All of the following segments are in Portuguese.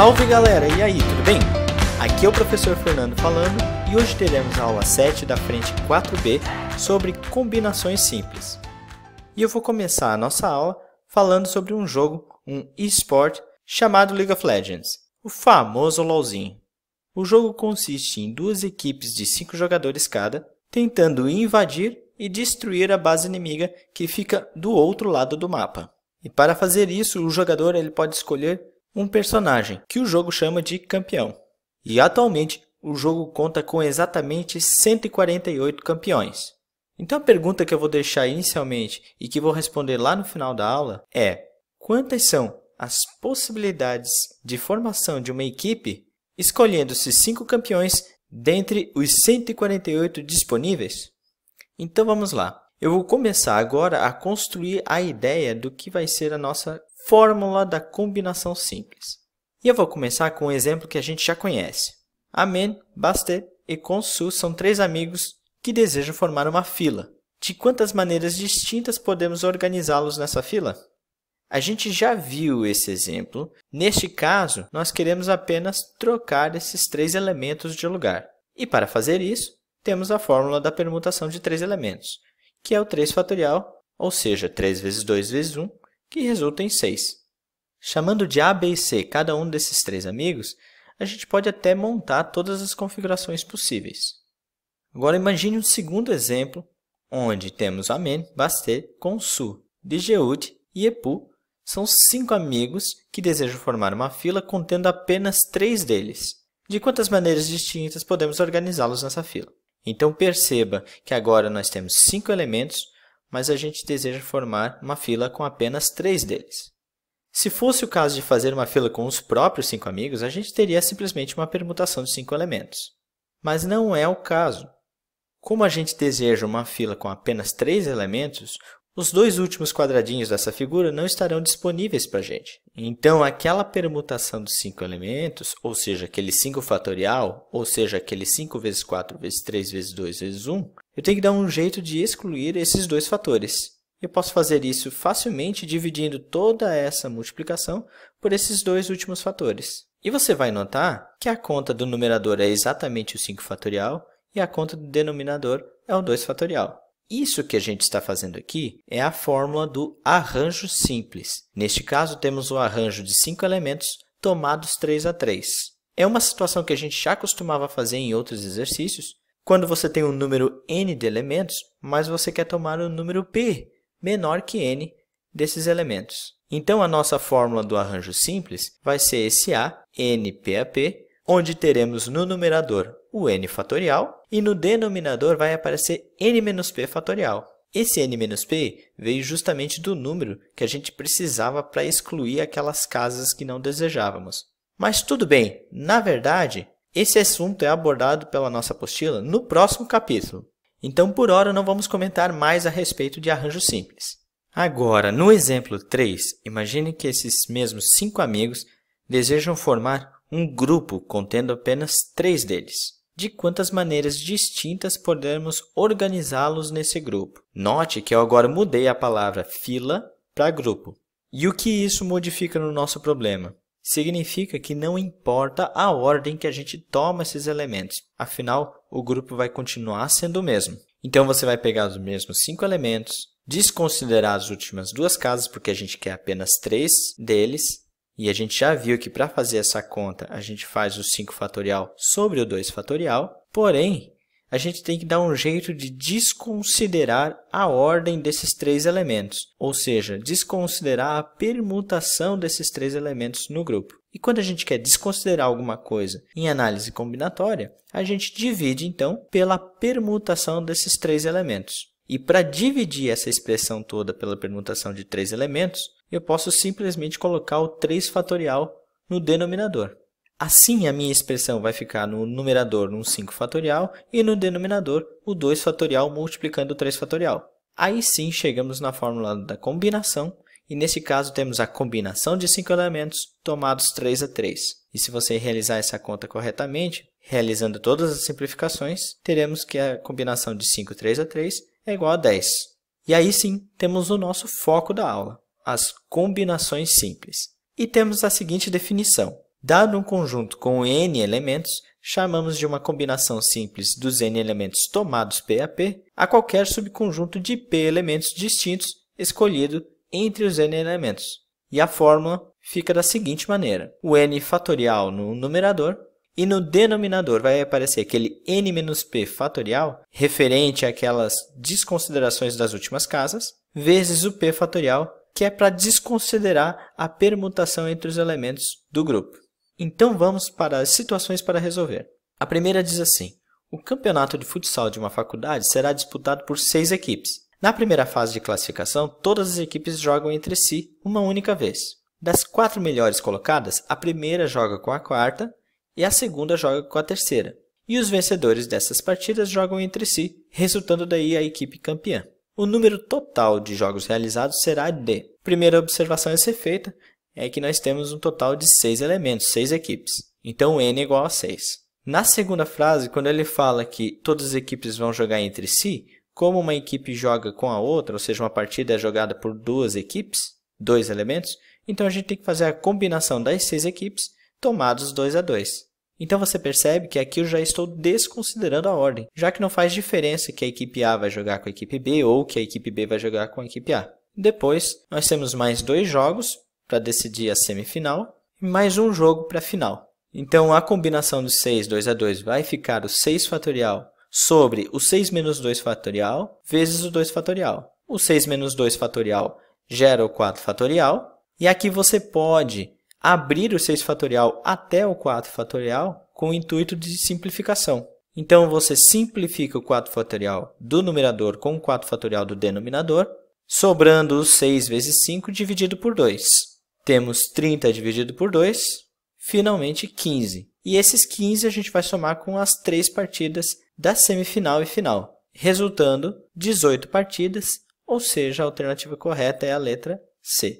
Salve galera, e aí, tudo bem? Aqui é o professor Fernando falando e hoje teremos a aula 7 da frente 4B sobre combinações simples. E eu vou começar a nossa aula falando sobre um jogo, um eSport, chamado League of Legends, o famoso LoLzinho. O jogo consiste em duas equipes de 5 jogadores cada, tentando invadir e destruir a base inimiga que fica do outro lado do mapa. E para fazer isso, o jogador ele pode escolher um personagem que o jogo chama de campeão. E atualmente o jogo conta com exatamente 148 campeões. Então a pergunta que eu vou deixar inicialmente e que vou responder lá no final da aula é: quantas são as possibilidades de formação de uma equipe escolhendo-se 5 campeões dentre os 148 disponíveis? Então vamos lá. Eu vou começar agora a construir a ideia do que vai ser a nossa fórmula da combinação simples. E eu vou começar com um exemplo que a gente já conhece. Amen, Basté e Consu são três amigos que desejam formar uma fila. De quantas maneiras distintas podemos organizá-los nessa fila? A gente já viu esse exemplo. Neste caso, nós queremos apenas trocar esses três elementos de lugar. E para fazer isso, temos a fórmula da permutação de três elementos, que é o 3 fatorial, ou seja, 3 vezes 2 vezes 1, que resulta em 6. Chamando de A, B e C cada um desses três amigos, a gente pode até montar todas as configurações possíveis. Agora imagine um segundo exemplo, onde temos Amen, Bastet, Consu, Digeut e Epu, são cinco amigos que desejam formar uma fila contendo apenas três deles. De quantas maneiras distintas podemos organizá-los nessa fila? Então perceba que agora nós temos cinco elementos mas a gente deseja formar uma fila com apenas três deles. Se fosse o caso de fazer uma fila com os próprios cinco amigos, a gente teria simplesmente uma permutação de cinco elementos. Mas não é o caso. Como a gente deseja uma fila com apenas três elementos, os dois últimos quadradinhos dessa figura não estarão disponíveis para a gente. Então, aquela permutação dos cinco elementos, ou seja, aquele 5 fatorial, ou seja, aquele 5 vezes 4 vezes 3 vezes 2 vezes 1, eu tenho que dar um jeito de excluir esses dois fatores. Eu posso fazer isso facilmente dividindo toda essa multiplicação por esses dois últimos fatores. E você vai notar que a conta do numerador é exatamente o 5 fatorial e a conta do denominador é o 2 fatorial. Isso que a gente está fazendo aqui é a fórmula do arranjo simples. Neste caso, temos um arranjo de cinco elementos tomados 3 a 3. É uma situação que a gente já costumava fazer em outros exercícios, quando você tem um número n de elementos, mas você quer tomar o um número p menor que n desses elementos. Então, a nossa fórmula do arranjo simples vai ser esse A, n p a p onde teremos no numerador o n fatorial e no denominador vai aparecer n-p fatorial. Esse n-p veio justamente do número que a gente precisava para excluir aquelas casas que não desejávamos. Mas tudo bem, na verdade, esse assunto é abordado pela nossa apostila no próximo capítulo. Então, por hora, não vamos comentar mais a respeito de arranjo simples. Agora, no exemplo 3, imagine que esses mesmos cinco amigos desejam formar um grupo contendo apenas três deles. De quantas maneiras distintas podemos organizá-los nesse grupo. Note que eu agora mudei a palavra fila para grupo. E o que isso modifica no nosso problema? Significa que não importa a ordem que a gente toma esses elementos, afinal, o grupo vai continuar sendo o mesmo. Então, você vai pegar os mesmos cinco elementos, desconsiderar as últimas duas casas, porque a gente quer apenas três deles, e a gente já viu que para fazer essa conta, a gente faz o 5 fatorial sobre o 2 fatorial, porém, a gente tem que dar um jeito de desconsiderar a ordem desses três elementos, ou seja, desconsiderar a permutação desses três elementos no grupo. E quando a gente quer desconsiderar alguma coisa em análise combinatória, a gente divide então pela permutação desses três elementos. E para dividir essa expressão toda pela permutação de três elementos, eu posso simplesmente colocar o 3 fatorial no denominador. Assim, a minha expressão vai ficar no numerador um 5 fatorial e no denominador o 2 fatorial multiplicando o 3 fatorial. Aí sim, chegamos na fórmula da combinação e nesse caso temos a combinação de cinco elementos tomados 3 a 3. E se você realizar essa conta corretamente, realizando todas as simplificações, teremos que a combinação de 5 3 a 3 é igual a 10. E aí sim, temos o nosso foco da aula, as combinações simples. E temos a seguinte definição. Dado um conjunto com n elementos, chamamos de uma combinação simples dos n elementos tomados P a P a qualquer subconjunto de P elementos distintos escolhido entre os n elementos. E a fórmula fica da seguinte maneira. O n fatorial no numerador e no denominador vai aparecer aquele n-p fatorial referente àquelas desconsiderações das últimas casas, vezes o p fatorial, que é para desconsiderar a permutação entre os elementos do grupo. Então vamos para as situações para resolver. A primeira diz assim: o campeonato de futsal de uma faculdade será disputado por seis equipes. Na primeira fase de classificação, todas as equipes jogam entre si uma única vez. Das quatro melhores colocadas, a primeira joga com a quarta e a segunda joga com a terceira. E os vencedores dessas partidas jogam entre si, resultando daí a equipe campeã. O número total de jogos realizados será de. Primeira observação a ser feita é que nós temos um total de seis elementos, seis equipes. Então n é igual a 6. Na segunda frase, quando ele fala que todas as equipes vão jogar entre si, como uma equipe joga com a outra, ou seja, uma partida é jogada por duas equipes, dois elementos, então a gente tem que fazer a combinação das seis equipes tomados 2 a 2. Então você percebe que aqui eu já estou desconsiderando a ordem, já que não faz diferença que a equipe A vai jogar com a equipe B ou que a equipe B vai jogar com a equipe A. Depois, nós temos mais dois jogos para decidir a semifinal e mais um jogo para a final. Então, a combinação de 6, 2 a 2 vai ficar o 6 fatorial sobre o 6 menos 2 fatorial vezes o 2 fatorial. O 6 menos 2 fatorial gera o 4 fatorial. E aqui você pode abrir o 6 fatorial até o 4 fatorial com o intuito de simplificação. Então, você simplifica o 4 fatorial do numerador com o 4 fatorial do denominador, sobrando o 6 vezes 5 dividido por 2. Temos 30 dividido por 2, finalmente 15. E esses 15 a gente vai somar com as três partidas da semifinal e final, resultando 18 partidas, ou seja, a alternativa correta é a letra C.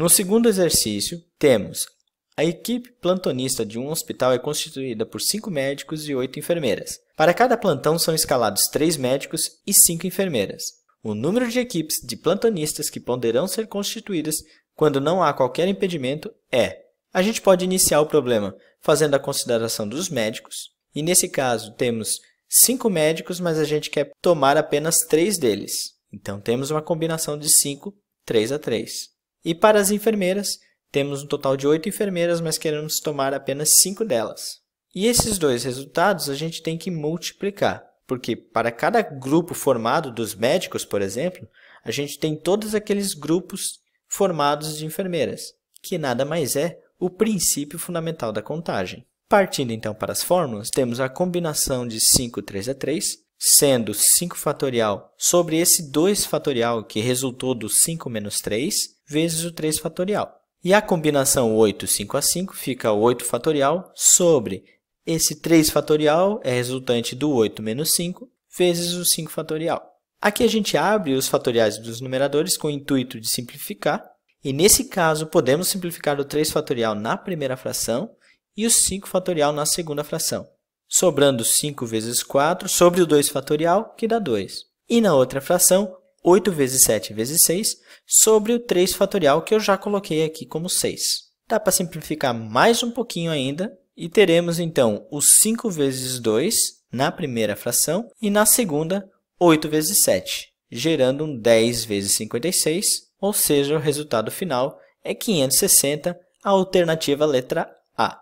No segundo exercício, temos a equipe plantonista de um hospital é constituída por cinco médicos e oito enfermeiras. Para cada plantão são escalados três médicos e cinco enfermeiras. O número de equipes de plantonistas que poderão ser constituídas quando não há qualquer impedimento é. A gente pode iniciar o problema fazendo a consideração dos médicos, e nesse caso temos cinco médicos, mas a gente quer tomar apenas três deles. Então temos uma combinação de 5, 3 a 3. E para as enfermeiras, temos um total de 8 enfermeiras, mas queremos tomar apenas 5 delas. E esses dois resultados a gente tem que multiplicar, porque para cada grupo formado dos médicos, por exemplo, a gente tem todos aqueles grupos formados de enfermeiras, que nada mais é o princípio fundamental da contagem. Partindo então para as fórmulas, temos a combinação de 5, 3 a 3, sendo 5 fatorial sobre esse 2 fatorial que resultou do 5 menos 3 vezes o 3 fatorial. E a combinação 8, 5 a 5 fica 8 fatorial sobre esse 3 fatorial é resultante do 8 menos 5 vezes o 5 fatorial. Aqui a gente abre os fatoriais dos numeradores com o intuito de simplificar. E nesse caso, podemos simplificar o 3 fatorial na primeira fração e o 5 fatorial na segunda fração sobrando 5 vezes 4 sobre o 2 fatorial, que dá 2. E na outra fração, 8 vezes 7 vezes 6 sobre o 3 fatorial, que eu já coloquei aqui como 6. Dá para simplificar mais um pouquinho ainda e teremos, então, o 5 vezes 2 na primeira fração e na segunda, 8 vezes 7, gerando um 10 vezes 56, ou seja, o resultado final é 560, a alternativa letra A.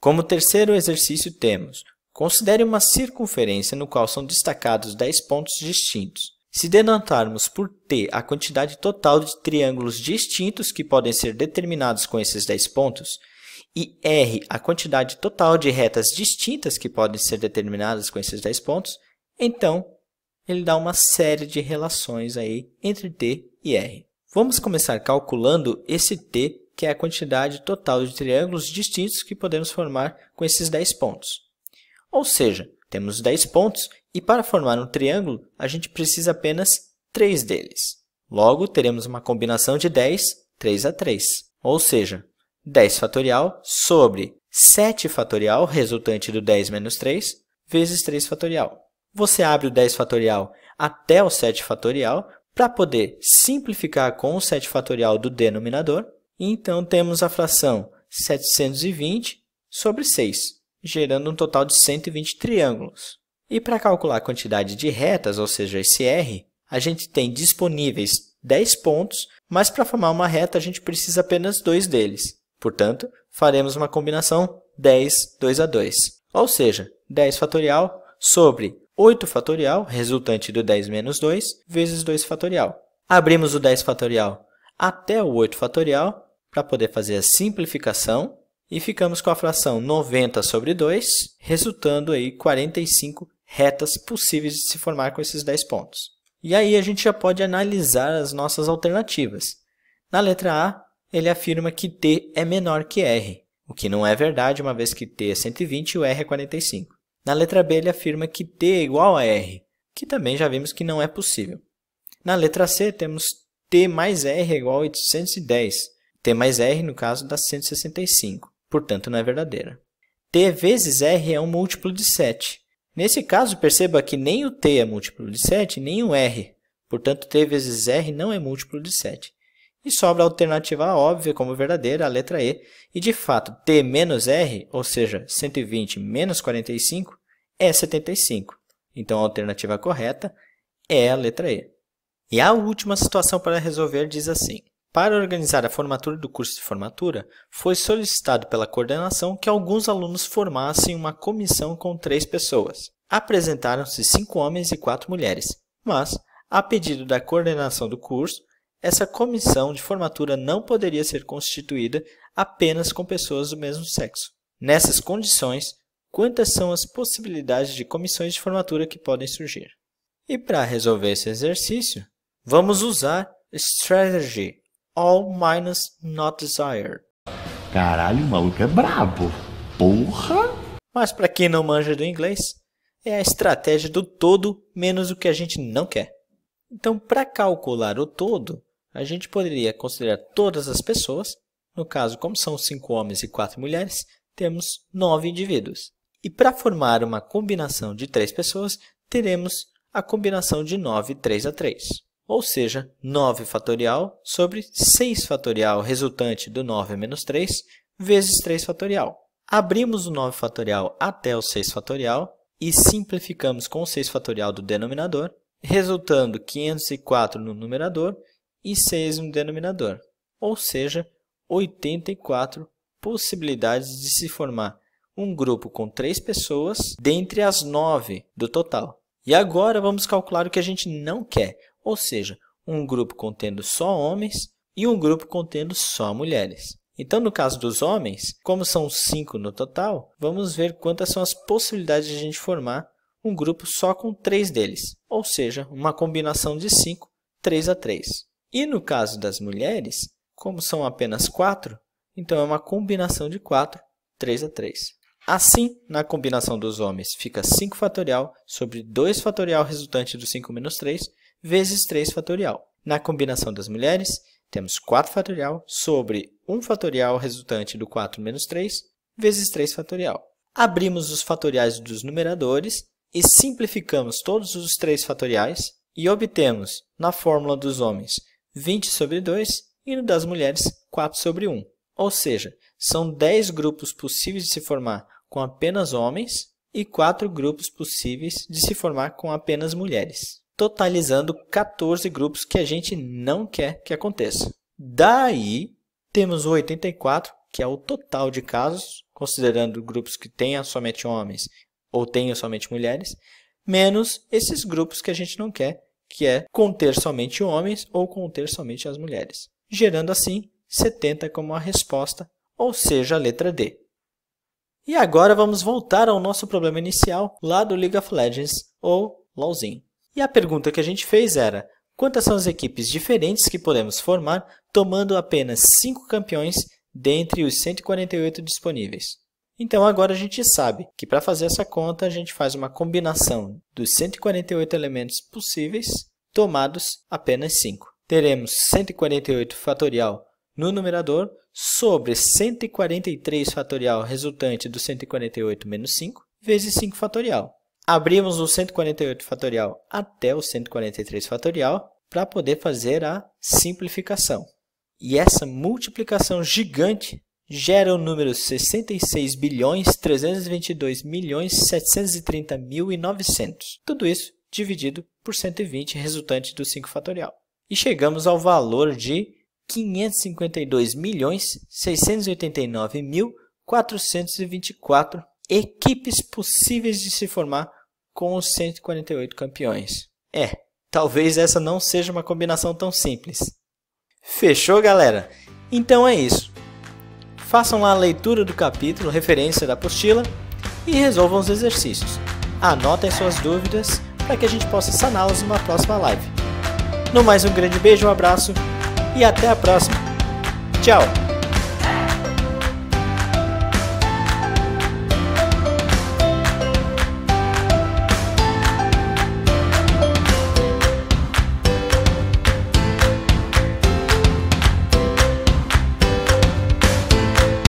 Como terceiro exercício temos Considere uma circunferência no qual são destacados 10 pontos distintos. Se denotarmos por t a quantidade total de triângulos distintos que podem ser determinados com esses 10 pontos, e r a quantidade total de retas distintas que podem ser determinadas com esses 10 pontos, então ele dá uma série de relações aí entre t e r. Vamos começar calculando esse t que é a quantidade total de triângulos distintos que podemos formar com esses 10 pontos. Ou seja, temos 10 pontos e para formar um triângulo, a gente precisa apenas 3 deles. Logo, teremos uma combinação de 10, 3 a 3. Ou seja, 10 fatorial sobre 7 fatorial, resultante do 10 menos 3, vezes 3 fatorial. Você abre o 10 fatorial até o 7 fatorial para poder simplificar com o 7 fatorial do denominador então, temos a fração 720 sobre 6, gerando um total de 120 triângulos. E para calcular a quantidade de retas, ou seja, esse R, a gente tem disponíveis 10 pontos, mas para formar uma reta a gente precisa apenas dois deles. Portanto, faremos uma combinação 10, 2 a 2. Ou seja, 10 fatorial sobre 8 fatorial, resultante do 10 menos 2, vezes 2 fatorial. Abrimos o 10 fatorial até o 8 fatorial para poder fazer a simplificação e ficamos com a fração 90 sobre 2, resultando aí 45 retas possíveis de se formar com esses 10 pontos. E aí a gente já pode analisar as nossas alternativas. Na letra A, ele afirma que T é menor que R, o que não é verdade, uma vez que T é 120 e o R é 45. Na letra B, ele afirma que T é igual a R, que também já vimos que não é possível. Na letra C, temos T mais R é igual a 810, T mais R, no caso, dá 165, portanto, não é verdadeira. T vezes R é um múltiplo de 7. Nesse caso, perceba que nem o T é múltiplo de 7, nem o R. Portanto, T vezes R não é múltiplo de 7. E sobra a alternativa óbvia como verdadeira, a letra E. E, de fato, T menos R, ou seja, 120 menos 45, é 75. Então, a alternativa correta é a letra E. E a última situação para resolver diz assim. Para organizar a formatura do curso de formatura, foi solicitado pela coordenação que alguns alunos formassem uma comissão com três pessoas. Apresentaram-se cinco homens e quatro mulheres, mas, a pedido da coordenação do curso, essa comissão de formatura não poderia ser constituída apenas com pessoas do mesmo sexo. Nessas condições, quantas são as possibilidades de comissões de formatura que podem surgir? E para resolver esse exercício, vamos usar Strategy, all minus not desired. Caralho, o maluco é brabo. Porra! Mas para quem não manja do inglês, é a estratégia do todo menos o que a gente não quer. Então, para calcular o todo, a gente poderia considerar todas as pessoas. No caso, como são cinco homens e quatro mulheres, temos nove indivíduos. E para formar uma combinação de três pessoas, teremos a combinação de 9 3 a 3 ou seja, 9 fatorial sobre 6 fatorial, resultante do 9 menos 3, vezes 3 fatorial. Abrimos o 9 fatorial até o 6 fatorial e simplificamos com o 6 fatorial do denominador, resultando 504 no numerador e 6 no denominador, ou seja, 84 possibilidades de se formar um grupo com 3 pessoas dentre as 9 do total. E agora vamos calcular o que a gente não quer ou seja, um grupo contendo só homens e um grupo contendo só mulheres. Então, no caso dos homens, como são cinco no total, vamos ver quantas são as possibilidades de a gente formar um grupo só com três deles, ou seja, uma combinação de cinco, 3 a 3. E no caso das mulheres, como são apenas quatro, então é uma combinação de quatro, 3 a 3. Assim, na combinação dos homens, fica 5 fatorial sobre 2 fatorial resultante do 5 menos 3, vezes 3 fatorial. Na combinação das mulheres, temos 4 fatorial sobre 1 fatorial resultante do 4 menos 3, vezes 3 fatorial. Abrimos os fatoriais dos numeradores e simplificamos todos os 3 fatoriais e obtemos, na fórmula dos homens, 20 sobre 2 e no das mulheres, 4 sobre 1. Ou seja, são 10 grupos possíveis de se formar com apenas homens e 4 grupos possíveis de se formar com apenas mulheres totalizando 14 grupos que a gente não quer que aconteça. Daí, temos o 84, que é o total de casos, considerando grupos que tenham somente homens ou tenham somente mulheres, menos esses grupos que a gente não quer, que é conter somente homens ou conter somente as mulheres, gerando assim 70 como a resposta, ou seja, a letra D. E agora vamos voltar ao nosso problema inicial lá do League of Legends ou LoLzinho. E a pergunta que a gente fez era: quantas são as equipes diferentes que podemos formar tomando apenas 5 campeões dentre os 148 disponíveis? Então agora a gente sabe que para fazer essa conta a gente faz uma combinação dos 148 elementos possíveis tomados apenas 5. Teremos 148 fatorial no numerador sobre 143 fatorial resultante do 148 menos 5 vezes 5 fatorial. Abrimos o 148 fatorial até o 143 fatorial para poder fazer a simplificação. E essa multiplicação gigante gera o número 66 bilhões 322 milhões 730 mil e 900. Tudo isso dividido por 120 resultante do 5 fatorial. E chegamos ao valor de 552 milhões 689 mil 424 equipes possíveis de se formar com os 148 campeões. É, talvez essa não seja uma combinação tão simples. Fechou, galera? Então é isso. Façam lá a leitura do capítulo, referência da apostila e resolvam os exercícios. Anotem suas dúvidas para que a gente possa saná-las numa próxima live. No mais, um grande beijo, um abraço e até a próxima. Tchau!